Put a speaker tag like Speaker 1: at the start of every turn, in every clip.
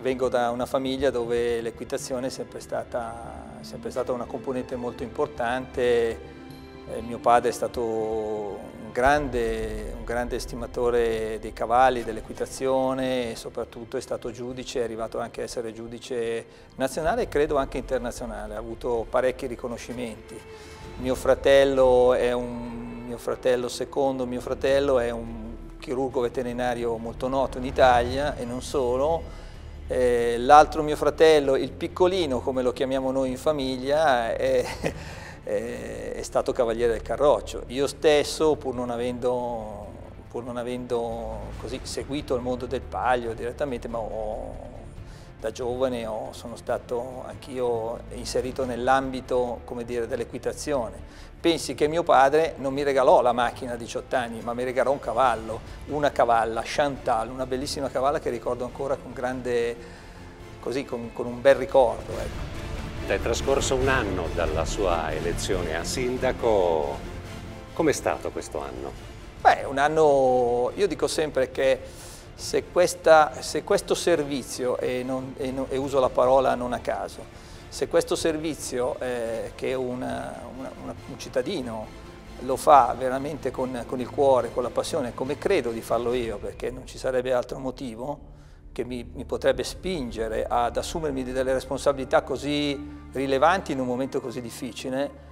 Speaker 1: vengo da una famiglia dove l'equitazione è sempre stata, sempre stata, una componente molto importante. Eh, mio padre è stato un grande, un grande estimatore dei cavalli, dell'equitazione e soprattutto è stato giudice, è arrivato anche a essere giudice nazionale e credo anche internazionale, ha avuto parecchi riconoscimenti. Mio fratello, è un, mio fratello secondo, mio fratello è un chirurgo veterinario molto noto in Italia e non solo, eh, l'altro mio fratello, il piccolino, come lo chiamiamo noi in famiglia, è, è, è stato cavaliere del carroccio. Io stesso, pur non avendo, pur non avendo seguito il mondo del palio direttamente, ma ho da giovane oh, sono stato anch'io inserito nell'ambito dell'equitazione. Pensi che mio padre non mi regalò la macchina a 18 anni, ma mi regalò un cavallo, una cavalla, Chantal, una bellissima cavalla che ricordo ancora con grande, così, con, con un bel ricordo. Ecco. È trascorso un anno dalla sua elezione a sindaco, com'è stato questo anno? Beh, un anno, io dico sempre che se, questa, se questo servizio, e, non, e, non, e, uso la parola non a caso, se questo servizio eh, che una, una, una, un cittadino lo fa veramente con, con, il cuore, con la passione, come credo di farlo io, perché non ci sarebbe altro motivo che mi, mi potrebbe spingere ad assumermi delle responsabilità così rilevanti in un momento così difficile,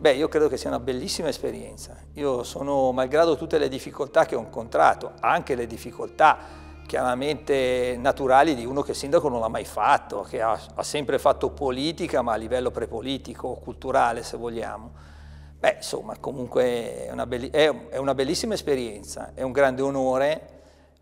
Speaker 1: Beh, io credo che sia una bellissima esperienza. Io sono, malgrado tutte le difficoltà che ho incontrato, anche le difficoltà chiaramente naturali di uno che il sindaco non l'ha mai fatto, che ha, ha, sempre fatto politica, ma a livello prepolitico, culturale se vogliamo. Beh, insomma, comunque è una, è una bellissima esperienza, è un grande onore,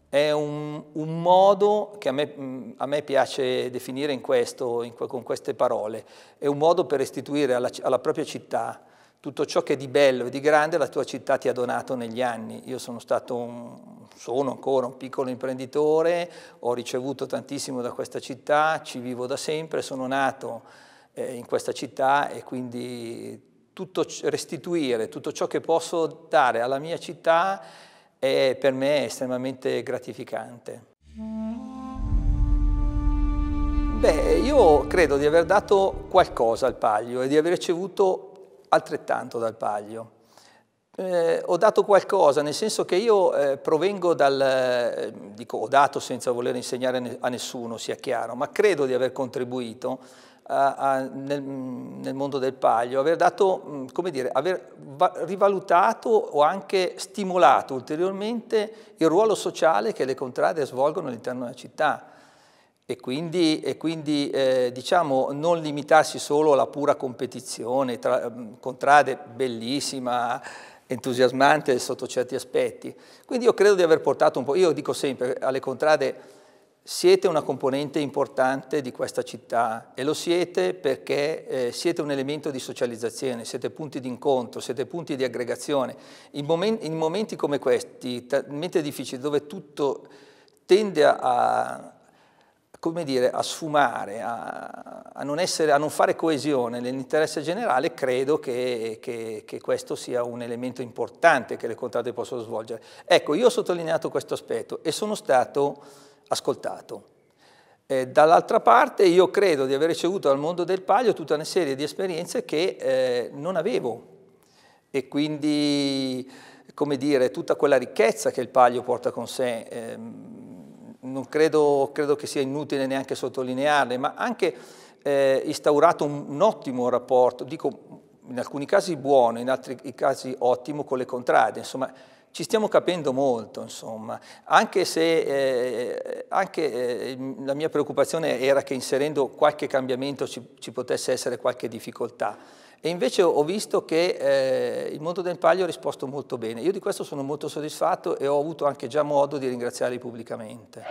Speaker 1: è un, un modo che a me, a me piace definire in questo, in, con queste parole, è un modo per restituire alla, alla propria città tutto ciò che di bello e di grande la tua città ti ha donato negli anni. Io sono stato un, sono ancora un piccolo imprenditore, ho ricevuto tantissimo da questa città, ci vivo da sempre, sono nato eh, in questa città e quindi tutto, restituire tutto ciò che posso dare alla mia città è per me estremamente gratificante. Beh, io credo di aver dato qualcosa al Paglio e di aver ricevuto altrettanto dal Paglio. Eh, ho dato qualcosa, nel senso che io eh, provengo dal, eh, dico ho dato senza voler insegnare a nessuno, sia chiaro, ma credo di aver contribuito a, a, nel, mm, nel, mondo del paglio, aver dato, mm, come dire, aver rivalutato o anche stimolato ulteriormente il ruolo sociale che le contrade svolgono all'interno della città e quindi, e quindi eh, diciamo, non limitarsi solo alla pura competizione tra ehm, contrade bellissima, entusiasmante sotto certi aspetti. Quindi io credo di aver portato un po', io dico sempre alle contrade siete una componente importante di questa città e lo siete perché eh, siete un elemento di socializzazione, siete punti di incontro, siete punti di aggregazione. In, momen in momenti come questi, talmente difficili, dove tutto tende a, come dire, a sfumare, a, a, non essere, a, non fare coesione nell'interesse generale, credo che, che, che, questo sia un elemento importante che le contrade possono svolgere. Ecco, io ho sottolineato questo aspetto e sono stato ascoltato. Eh, dall'altra parte io credo di aver ricevuto dal mondo del palio tutta una serie di esperienze che eh, non avevo e quindi, come dire, tutta quella ricchezza che il palio porta con sé. Ehm, non credo, credo, che sia inutile neanche sottolinearle, ma anche eh, instaurato un, un, ottimo rapporto, dico in alcuni casi buono, in altri casi ottimo con le contrade, insomma ci stiamo capendo molto, insomma, anche se eh, anche, eh, la mia preoccupazione era che inserendo qualche cambiamento ci, ci potesse essere qualche difficoltà e invece ho visto che eh, il mondo del palio ha risposto molto bene. Io di questo sono molto soddisfatto e ho avuto anche già modo di ringraziarli pubblicamente.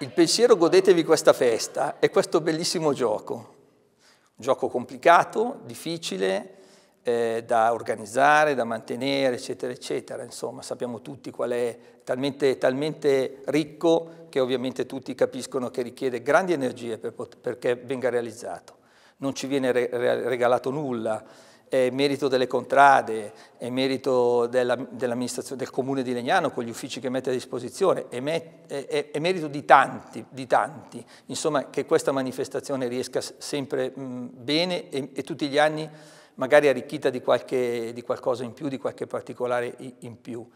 Speaker 1: Il pensiero godetevi questa festa e questo bellissimo gioco. Un gioco complicato, difficile, eh, da organizzare, da mantenere, eccetera, eccetera. Insomma, sappiamo tutti qual è talmente, talmente ricco che ovviamente tutti capiscono che richiede grandi energie per perché venga realizzato. Non ci viene re regalato nulla, è merito delle contrade, è merito dell'amministrazione dell del comune di Legnano con gli uffici che mette a disposizione, è, me, è, è merito di tanti, di tanti, insomma che questa manifestazione riesca sempre mh, bene e, e tutti gli anni magari arricchita di, qualche, di qualcosa in più, di qualche particolare in più.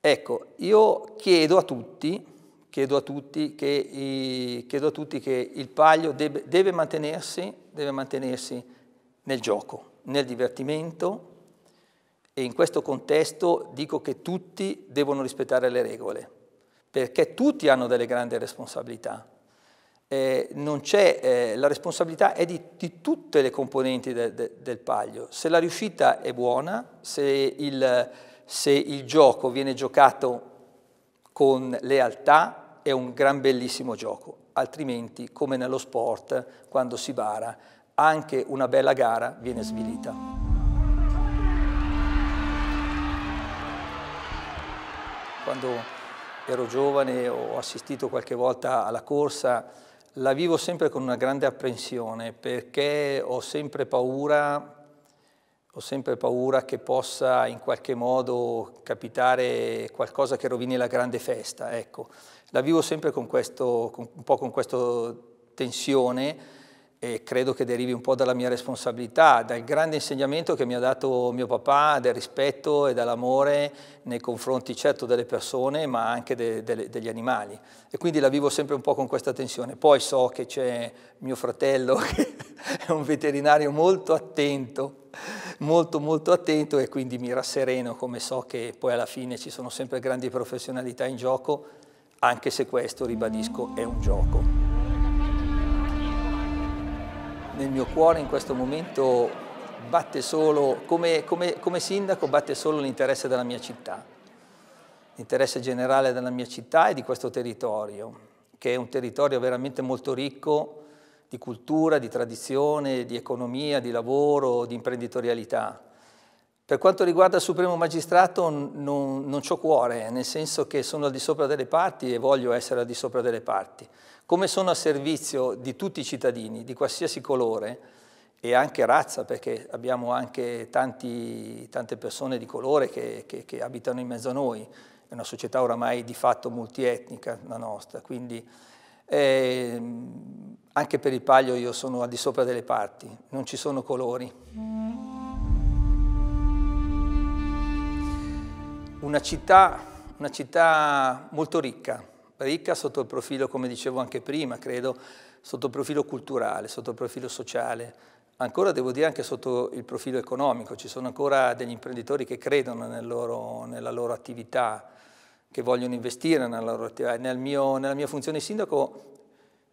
Speaker 1: Ecco, io chiedo a tutti, chiedo a tutti che, i, a tutti che il paglio deve, deve, mantenersi, deve mantenersi nel gioco, nel divertimento e in questo contesto dico che tutti devono rispettare le regole, perché tutti hanno delle grandi responsabilità eh, eh, la responsabilità è di, di tutte le componenti de, de, del paglio. Se la riuscita è buona, se il, se il gioco viene giocato con lealtà, è un gran bellissimo gioco. Altrimenti, come nello sport, quando si bara, anche una bella gara viene svilita. Quando ero giovane ho assistito qualche volta alla corsa la vivo sempre con una grande apprensione perché ho sempre paura, ho sempre paura che possa in qualche modo capitare qualcosa che rovini la grande festa. Ecco. La vivo sempre con questo, con, un po' con questa tensione e credo che derivi un po' dalla mia responsabilità, dal grande insegnamento che mi ha dato mio papà, del rispetto e dall'amore nei confronti certo delle persone ma anche de, de, degli animali. E quindi la vivo sempre un po' con questa tensione. Poi so che c'è mio fratello che è un veterinario molto attento, molto molto attento e quindi mi rassereno come so che poi alla fine ci sono sempre grandi professionalità in gioco, anche se questo, ribadisco, è un gioco nel mio cuore in questo momento batte solo, come, come, come sindaco batte solo l'interesse della mia città, l'interesse generale della mia città e di questo territorio, che è un territorio veramente molto ricco di cultura, di tradizione, di economia, di lavoro, di imprenditorialità. Per quanto riguarda il Supremo Magistrato non, non ho cuore, nel senso che sono al di sopra delle parti e voglio essere al di sopra delle parti come sono a servizio di tutti i cittadini, di qualsiasi colore e anche razza, perché abbiamo anche tanti, tante persone di colore che, che, che abitano in mezzo a noi, è una società oramai di fatto multietnica la nostra, quindi eh, anche per il paglio io sono al di sopra delle parti, non ci sono colori. Una città, una città molto ricca, ricca sotto il profilo, come dicevo anche prima, credo, sotto il profilo culturale, sotto il profilo sociale, ancora devo dire anche sotto il profilo economico, ci sono ancora degli imprenditori che credono nel loro, nella loro attività, che vogliono investire nella loro attività. Nel mio, nella mia funzione di sindaco,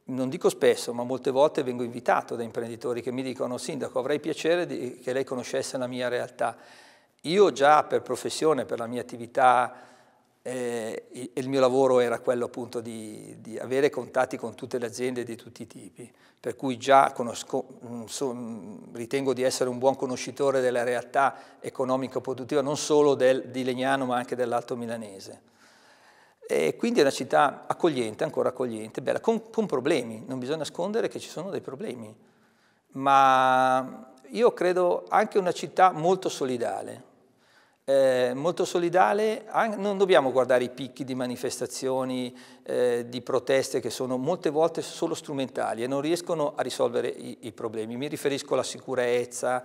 Speaker 1: non dico spesso, ma molte volte vengo invitato da imprenditori che mi dicono sindaco avrei piacere di, che lei conoscesse la mia realtà. Io già per professione, per la mia attività eh, il mio lavoro era quello appunto di, di, avere contatti con tutte le aziende di tutti i tipi, per cui già conosco, mm, so, mm, ritengo di essere un buon conoscitore della realtà economica produttiva non solo del, di Legnano ma anche dell'Alto Milanese. E quindi è una città accogliente, ancora accogliente, bella, con, con problemi, non bisogna nascondere che ci sono dei problemi, ma io credo anche una città molto solidale, eh, molto solidale, non dobbiamo guardare i picchi di manifestazioni, eh, di proteste che sono molte volte solo strumentali e non riescono a risolvere i, i problemi. Mi riferisco alla sicurezza,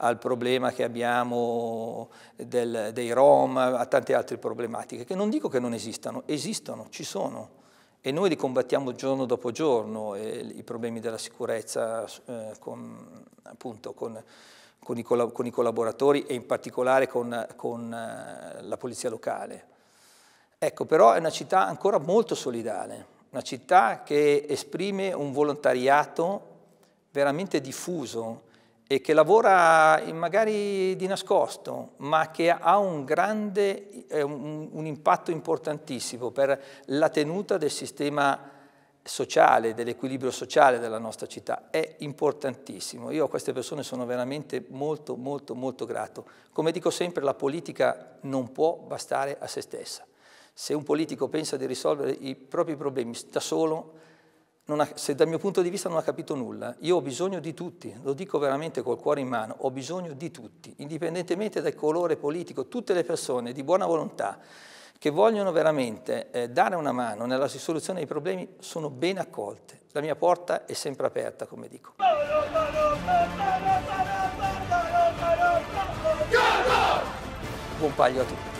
Speaker 1: al problema che abbiamo del, dei Rom, a tante altre problematiche, che non dico che non esistano, esistono, ci sono. E noi li combattiamo giorno dopo giorno, eh, i problemi della sicurezza eh, con, appunto, con con i, con i collaboratori e in particolare con, con eh, la polizia locale. Ecco, però è una città ancora molto solidale, una città che esprime un volontariato veramente diffuso e che lavora eh, magari di nascosto, ma che ha un grande, eh, un impatto importantissimo per la tenuta del sistema sociale, dell'equilibrio sociale della nostra città. È importantissimo. Io a queste persone sono veramente molto, molto, molto grato. Come dico sempre, la politica non può bastare a se stessa. Se un politico pensa di risolvere i propri problemi da solo, ha, se dal mio punto di vista non ha capito nulla, io ho bisogno di tutti, lo dico veramente col cuore in mano, ho bisogno di tutti, indipendentemente dal colore politico, tutte le persone di buona volontà, che vogliono veramente eh, dare una mano nella risoluzione dei problemi sono ben accolte. La mia porta è sempre aperta, come dico. Buon paglio a tutti.